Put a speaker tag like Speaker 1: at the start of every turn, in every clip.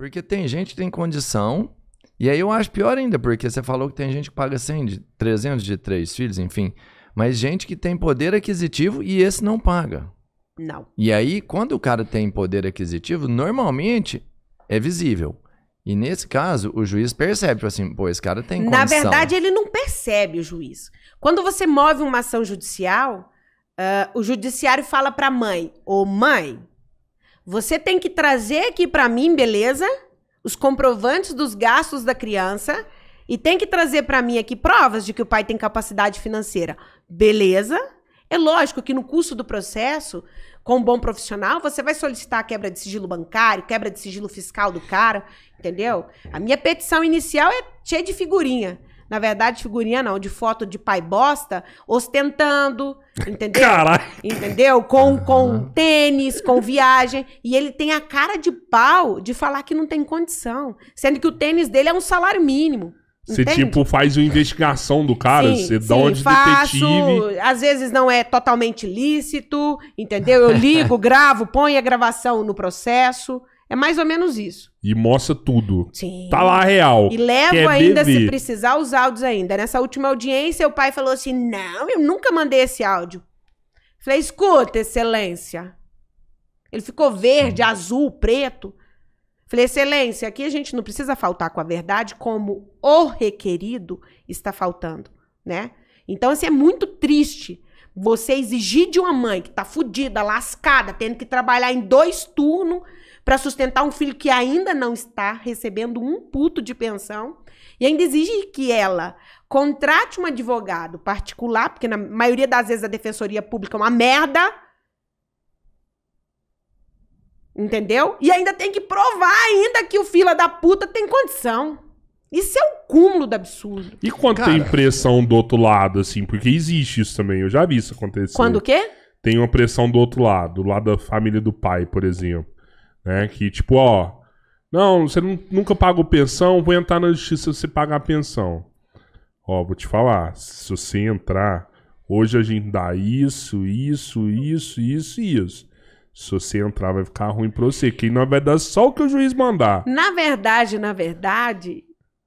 Speaker 1: Porque tem gente que tem condição, e aí eu acho pior ainda, porque você falou que tem gente que paga 100, de 300 de três filhos, enfim. Mas gente que tem poder aquisitivo e esse não paga. Não. E aí, quando o cara tem poder aquisitivo, normalmente é visível. E nesse caso, o juiz percebe, tipo assim, pô, esse cara tem condição. Na verdade,
Speaker 2: ele não percebe o juiz. Quando você move uma ação judicial, uh, o judiciário fala para mãe, ô mãe, você tem que trazer aqui para mim, beleza? Os comprovantes dos gastos da criança e tem que trazer para mim aqui provas de que o pai tem capacidade financeira. Beleza? É lógico que no curso do processo, com um bom profissional, você vai solicitar quebra de sigilo bancário, quebra de sigilo fiscal do cara, entendeu? A minha petição inicial é cheia de figurinha. Na verdade, figurinha não, de foto de pai bosta, ostentando, entendeu? Caralho! Entendeu? Com, com tênis, com viagem. E ele tem a cara de pau de falar que não tem condição. Sendo que o tênis dele é um salário mínimo. Você, tipo,
Speaker 3: faz uma investigação do cara, sim, você dá sim, um detetive.
Speaker 2: Às vezes não é totalmente lícito, entendeu? Eu ligo, gravo, põe a gravação no processo. É mais ou menos isso.
Speaker 3: E mostra tudo. Sim. Tá lá real. E levo Quer ainda, se
Speaker 2: precisar, os áudios ainda. Nessa última audiência, o pai falou assim: não, eu nunca mandei esse áudio. Falei, escuta, excelência. Ele ficou verde, azul, preto. Falei, excelência, aqui a gente não precisa faltar com a verdade, como o requerido está faltando, né? Então, assim, é muito triste você exigir de uma mãe que tá fudida, lascada, tendo que trabalhar em dois turnos para sustentar um filho que ainda não está recebendo um puto de pensão e ainda exige que ela contrate um advogado particular, porque na maioria das vezes a defensoria pública é uma merda. Entendeu? E ainda tem que provar ainda que o fila da puta tem condição. Isso é o cúmulo do absurdo. E quando Cara. tem
Speaker 3: pressão do outro lado, assim? Porque existe isso também, eu já vi isso acontecer. Quando o quê? Tem uma pressão do outro lado, do lado da família do pai, por exemplo. Né? Que tipo, ó, não, você nunca pagou pensão, vou entrar na justiça se você pagar a pensão. Ó, vou te falar, se você entrar, hoje a gente dá isso, isso, isso, isso e isso. Se você entrar, vai ficar ruim pra você. Que não vai dar só o que o juiz mandar.
Speaker 2: Na verdade, na verdade,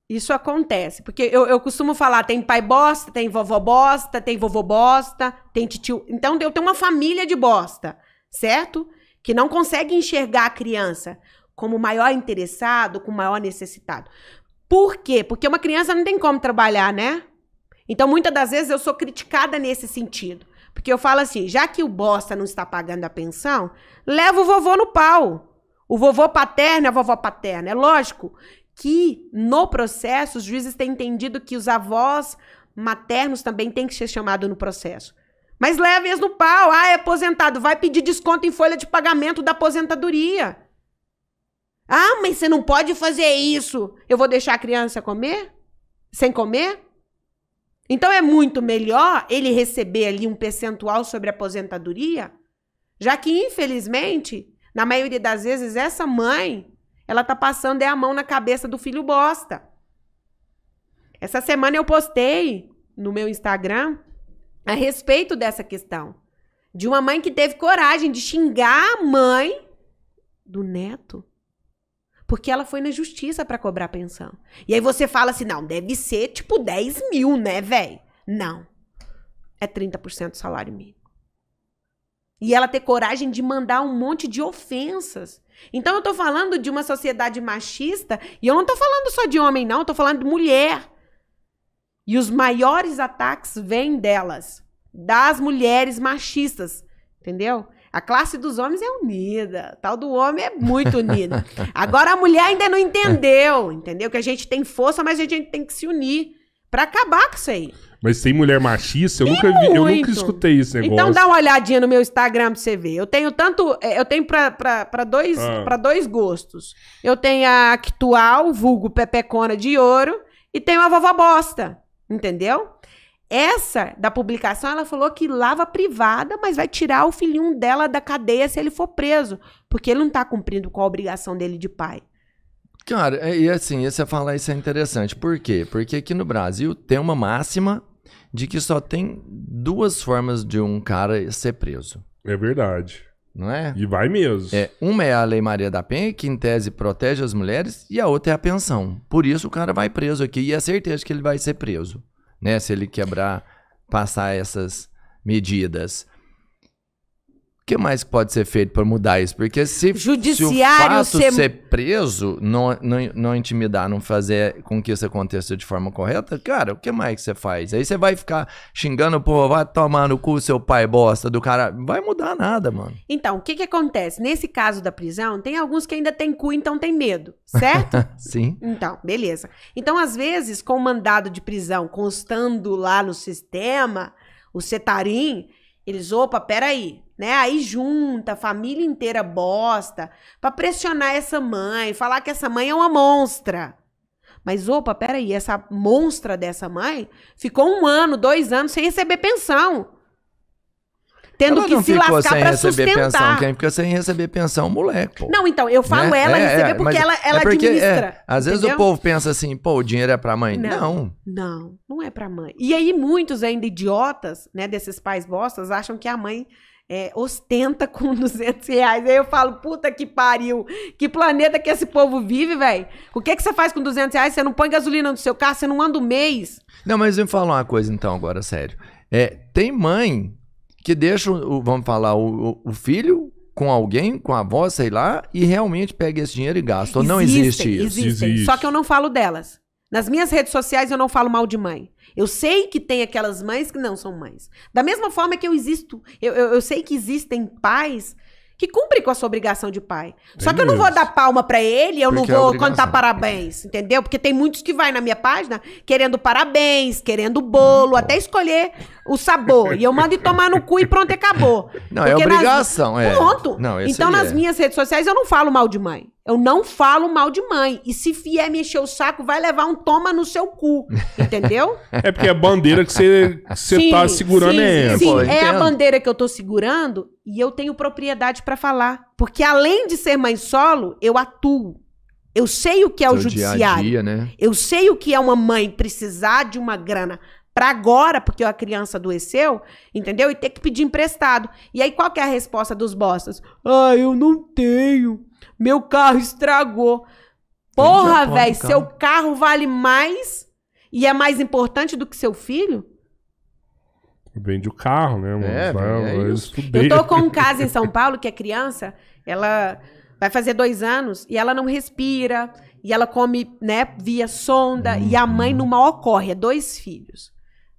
Speaker 2: isso acontece. Porque eu, eu costumo falar: tem pai bosta, tem vovó bosta, tem vovô bosta, tem tio. Então eu tenho uma família de bosta, certo? Que não consegue enxergar a criança como o maior interessado, como o maior necessitado. Por quê? Porque uma criança não tem como trabalhar, né? Então, muitas das vezes eu sou criticada nesse sentido. Porque eu falo assim: já que o bosta não está pagando a pensão, leva o vovô no pau. O vovô paterno, é a vovó paterna. É lógico que no processo os juízes têm entendido que os avós maternos também têm que ser chamados no processo. Mas leve eles no pau. Ah, é aposentado. Vai pedir desconto em folha de pagamento da aposentadoria. Ah, mas você não pode fazer isso. Eu vou deixar a criança comer? Sem comer? Então é muito melhor ele receber ali um percentual sobre a aposentadoria, já que infelizmente, na maioria das vezes, essa mãe ela tá passando é a mão na cabeça do filho bosta. Essa semana eu postei no meu Instagram a respeito dessa questão. De uma mãe que teve coragem de xingar a mãe do neto. Porque ela foi na justiça para cobrar pensão. E aí você fala assim: não, deve ser tipo 10 mil, né, velho? Não. É 30% do salário mínimo. E ela ter coragem de mandar um monte de ofensas. Então eu tô falando de uma sociedade machista, e eu não tô falando só de homem, não, eu tô falando de mulher. E os maiores ataques vêm delas, das mulheres machistas, entendeu? A classe dos homens é unida, tal do homem é muito unida. Agora a mulher ainda não entendeu, entendeu? Que a gente tem força, mas a gente tem que se unir para acabar com isso aí.
Speaker 3: Mas tem mulher machista, eu nunca vi, eu nunca escutei esse então negócio. Então dá
Speaker 2: uma olhadinha no meu Instagram pra você ver. Eu tenho tanto. É, eu tenho pra, pra, pra, dois, ah. Pra dois gostos. Eu tenho a actual, vulgo Pepecona de ouro, e tenho a vovó bosta. Entendeu? Essa da publicação, ela falou que lava privada, mas vai tirar o filhinho dela da cadeia se ele for preso, porque ele não tá cumprindo com a obrigação dele de pai.
Speaker 1: Cara, é, e assim, você falar isso é interessante. Por quê? Porque aqui no Brasil tem uma máxima de que só tem duas formas de um cara ser preso. É verdade. Não é? E vai mesmo. É, uma é a Lei Maria da Penha, que em tese protege as mulheres, e a outra é a pensão. Por isso o cara vai preso aqui e é certeza que ele vai ser preso, né? Se ele quebrar, passar essas medidas. O que mais pode ser feito para mudar isso? Porque se, Judiciário se o fato ser... ser preso, não, não, não intimidar, não fazer com que isso aconteça de forma correta, cara, o que mais você faz? Aí você vai ficar xingando, o povo, vai tomar no cu seu pai bosta do cara. Vai mudar nada, mano.
Speaker 2: Então, o que que acontece? Nesse caso da prisão, tem alguns que ainda tem cu, então tem medo, certo? Sim. Então, beleza. Então, às vezes, com o mandado de prisão constando lá no sistema, o setarim, eles, opa, peraí, né? Aí junta, família inteira bosta, para pressionar essa mãe, falar que essa mãe é uma monstra. Mas, opa, peraí, essa monstra dessa mãe ficou um ano, dois anos sem receber pensão. Tendo ela que não se ficou lascar sem pra receber sustentar. pensão. Quem
Speaker 1: fica sem receber pensão, moleque, pô. Não,
Speaker 2: então, eu falo né? ela é, receber é, porque ela, ela é porque, é, administra. É, às entendeu? vezes o povo
Speaker 1: pensa assim, pô, o dinheiro é pra mãe. Não.
Speaker 2: Não, não, não é pra mãe. E aí muitos ainda idiotas, né, desses pais bostas, acham que a mãe é, ostenta com 200 reais. Aí eu falo, puta que pariu, que planeta que esse povo vive, velho. O que, é que você faz com 200 reais? Você não põe gasolina no seu carro, você não anda um mês.
Speaker 1: Não, mas eu me falar uma coisa então, agora, sério. É, tem mãe que deixa, o, vamos falar, o, o filho com alguém, com a avó, sei lá, e realmente pega esse dinheiro e gasta. não existe isso. Existe. Só
Speaker 2: que eu não falo delas. Nas minhas redes sociais eu não falo mal de mãe. Eu sei que tem aquelas mães que não são mães. Da mesma forma que eu existo, eu, eu, eu sei que existem pais que cumprem com a sua obrigação de pai. Só que eu não vou dar palma para ele, eu Porque não é vou é cantar parabéns, entendeu? Porque tem muitos que vai na minha página querendo parabéns, querendo bolo, hum, até escolher o sabor. E eu mando tomar no cu e pronto, acabou. Não, é Porque é obrigação, nas... é. Pronto. Não, então, nas é. minhas redes sociais, eu não falo mal de mãe. Eu não falo mal de mãe. E se vier me encher o saco, vai levar um toma no seu cu. Entendeu?
Speaker 3: É porque a é bandeira que você tá segurando sim, é sim, Pô, é a bandeira
Speaker 2: que eu tô segurando e eu tenho propriedade para falar. Porque além de ser mãe solo, eu atuo. Eu sei o que é Seu o judiciário. Dia dia, né? Eu sei o que é uma mãe precisar de uma grana para agora, porque a criança adoeceu, entendeu? E ter que pedir emprestado. E aí, qual que é a resposta dos bostas? Ah, eu não tenho. Meu carro estragou. Porra, velho, seu carro vale mais e é mais importante do que seu filho?
Speaker 3: Vende o carro, né, mano? É, Vai, é eu, eu tô com um caso em
Speaker 2: São Paulo que a criança, ela vai fazer dois anos e ela não respira, e ela come, né, via sonda, e a mãe uhum. numa ocorre, é dois filhos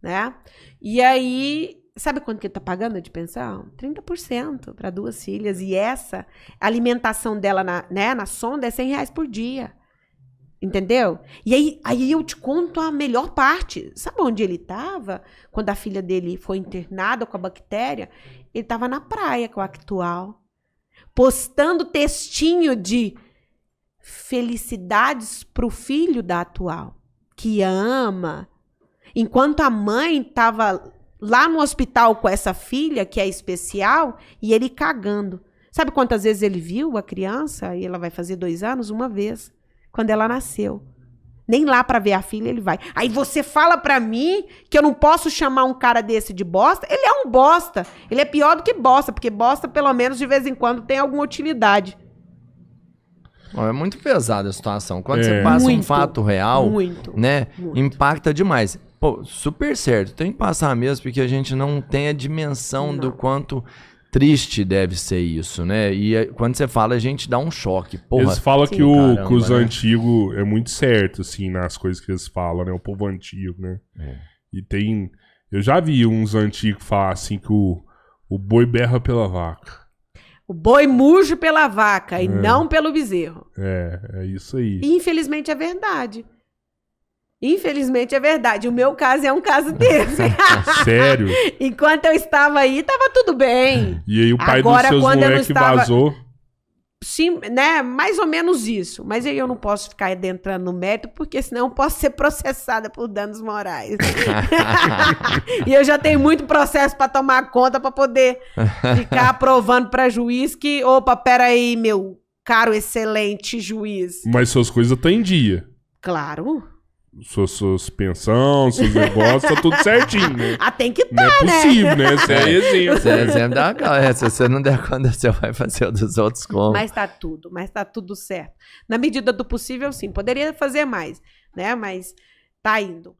Speaker 2: né? E aí, sabe quanto que ele tá pagando de pensão? 30% para duas filhas. E essa alimentação dela na, né, na sonda é 100 reais por dia. Entendeu? E aí, aí eu te conto a melhor parte. Sabe onde ele estava quando a filha dele foi internada com a bactéria? Ele estava na praia com a actual, postando textinho de felicidades para o filho da atual, que ama, Enquanto a mãe estava lá no hospital com essa filha, que é especial, e ele cagando. Sabe quantas vezes ele viu a criança? E ela vai fazer dois anos? Uma vez, quando ela nasceu. Nem lá para ver a filha ele vai. Aí você fala para mim que eu não posso chamar um cara desse de bosta? Ele é um bosta. Ele é pior do que bosta, porque bosta, pelo menos, de vez em quando tem alguma utilidade.
Speaker 1: É muito pesada a situação. Quando é. você passa muito, um fato real, muito, né? Muito. Impacta demais. Pô, super certo. Tem que passar mesmo, porque a gente não tem a dimensão não. do quanto triste deve ser isso, né? E é, quando você fala, a gente dá um choque. Porra, eles falam que, o, caramba, que os né?
Speaker 3: antigos é muito certo, assim, nas coisas que eles falam, né? O povo antigo, né? É. E tem. Eu já vi uns antigos falar assim que o, o boi berra pela vaca.
Speaker 2: O boi é. mujo pela vaca e é. não pelo bezerro.
Speaker 3: É, é isso aí.
Speaker 2: infelizmente é verdade. Infelizmente é verdade. O meu caso é um caso desse. Sério? Enquanto eu estava aí, estava tudo bem. E
Speaker 3: aí o pai Agora, dos seus moleques estava... vazou
Speaker 2: sim, né, mais ou menos isso. Mas aí eu não posso ficar adentrando no mérito, porque senão eu posso ser processada por danos morais. e eu já tenho muito processo para tomar conta para poder ficar aprovando para juiz que, opa, aí meu caro, excelente juiz.
Speaker 3: Mas suas coisas estão tá em dia.
Speaker 2: Claro
Speaker 3: sua suspensão, seus negócios, tá tudo certinho, né? Ah,
Speaker 2: tem que tá, Não é tá, né? possível, né? Você é exemplo. É você é exemplo da
Speaker 3: galera. Se você não
Speaker 1: der conta, você vai fazer o dos outros como. Mas
Speaker 2: tá tudo, mas tá tudo certo. Na medida do possível, sim. Poderia fazer mais, né? Mas tá indo.